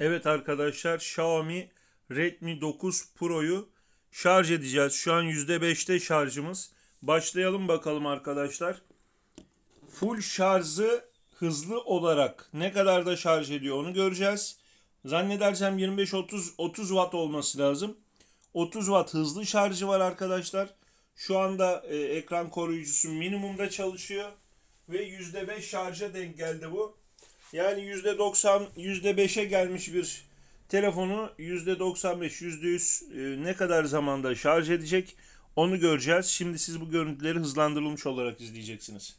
Evet arkadaşlar Xiaomi Redmi 9 Pro'yu şarj edeceğiz. Şu an %5'te şarjımız. Başlayalım bakalım arkadaşlar. Full şarjı hızlı olarak ne kadar da şarj ediyor onu göreceğiz. Zannedersem 25-30 30 watt olması lazım. 30 watt hızlı şarjı var arkadaşlar. Şu anda e, ekran koruyucusu minimumda çalışıyor ve %5 şarja denk geldi bu. Yani yüzde %90, %5'e gelmiş bir telefonu yüzde %95, %100 e, ne kadar zamanda şarj edecek onu göreceğiz. Şimdi siz bu görüntüleri hızlandırılmış olarak izleyeceksiniz.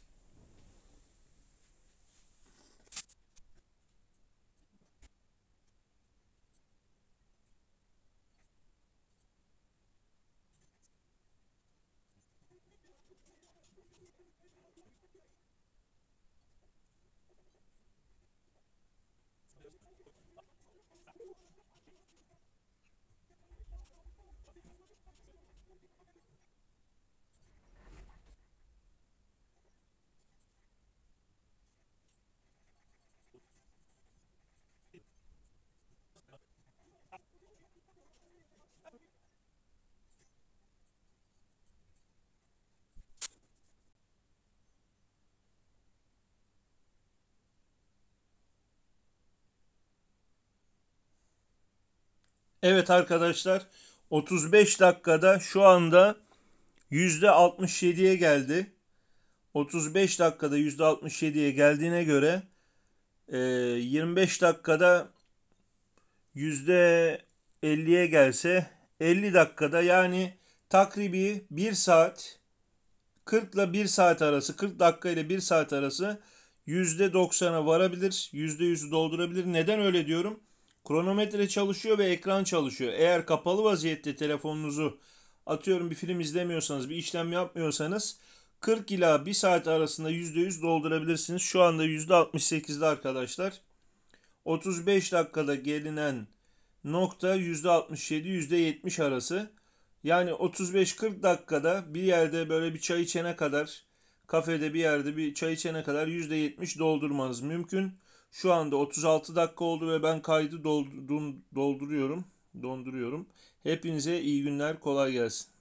Evet arkadaşlar 35 dakikada şu anda %67'ye geldi. 35 dakikada %67'ye geldiğine göre 25 e, dakikada %50'ye gelse 50 dakikada yani takribi 1 saat 40 ile 1 saat arası 40 dakika ile 1 saat arası %90'a varabilir. %100'ü doldurabilir. Neden öyle diyorum? Kronometre çalışıyor ve ekran çalışıyor. Eğer kapalı vaziyette telefonunuzu atıyorum bir film izlemiyorsanız, bir işlem yapmıyorsanız 40 ila 1 saat arasında %100 doldurabilirsiniz. Şu anda %68'de arkadaşlar. 35 dakikada gelinen nokta %67 %70 arası. Yani 35-40 dakikada bir yerde böyle bir çay içene kadar kafede bir yerde bir çay içene kadar %70 doldurmanız mümkün. Şu anda 36 dakika oldu ve ben kaydı doldum, dolduruyorum, donduruyorum. Hepinize iyi günler, kolay gelsin.